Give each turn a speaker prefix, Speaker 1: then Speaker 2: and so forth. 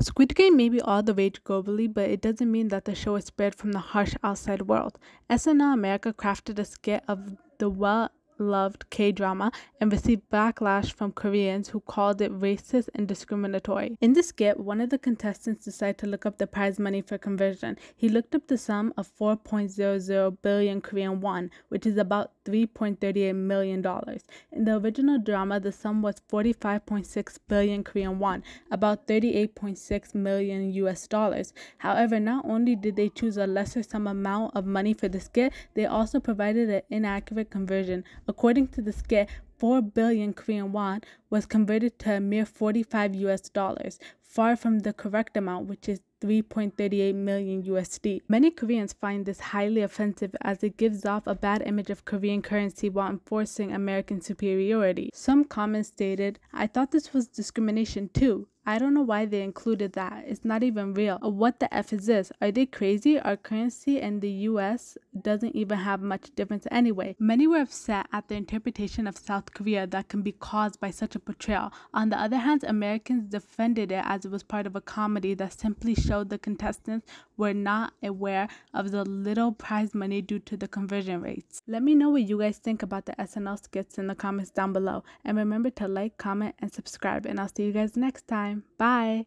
Speaker 1: Squid Game may be all the rage globally, but it doesn't mean that the show is spared from the harsh outside world. SNL America crafted a skit of the well loved K drama and received backlash from Koreans who called it racist and discriminatory. In the skit, one of the contestants decided to look up the prize money for conversion. He looked up the sum of 4.00 billion Korean won, which is about $3.38 million. In the original drama, the sum was 45.6 billion Korean won, about 38.6 million US dollars. However, not only did they choose a lesser sum amount of money for the skit, they also provided an inaccurate conversion. According to the skit, 4 billion Korean won was converted to a mere 45 US dollars, far from the correct amount, which is 3.38 million USD. Many Koreans find this highly offensive as it gives off a bad image of Korean currency while enforcing American superiority. Some comments stated, I thought this was discrimination too. I don't know why they included that. It's not even real. Uh, what the F is this? Are they crazy? Our currency in the US doesn't even have much difference anyway. Many were upset at the interpretation of South Korea that can be caused by such a portrayal. On the other hand, Americans defended it as as it was part of a comedy that simply showed the contestants were not aware of the little prize money due to the conversion rates. Let me know what you guys think about the SNL skits in the comments down below. And remember to like, comment, and subscribe. And I'll see you guys next time. Bye.